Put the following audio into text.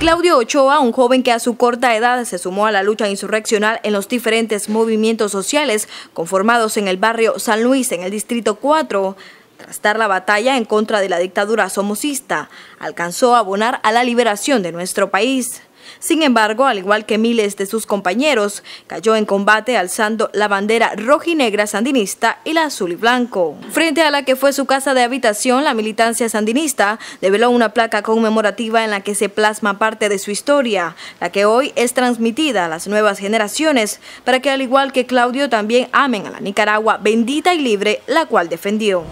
Claudio Ochoa, un joven que a su corta edad se sumó a la lucha insurreccional en los diferentes movimientos sociales conformados en el barrio San Luis, en el Distrito 4, tras dar la batalla en contra de la dictadura somocista, alcanzó a abonar a la liberación de nuestro país. Sin embargo, al igual que miles de sus compañeros, cayó en combate alzando la bandera y negra sandinista y la azul y blanco. Frente a la que fue su casa de habitación, la militancia sandinista develó una placa conmemorativa en la que se plasma parte de su historia, la que hoy es transmitida a las nuevas generaciones para que al igual que Claudio también amen a la Nicaragua bendita y libre, la cual defendió.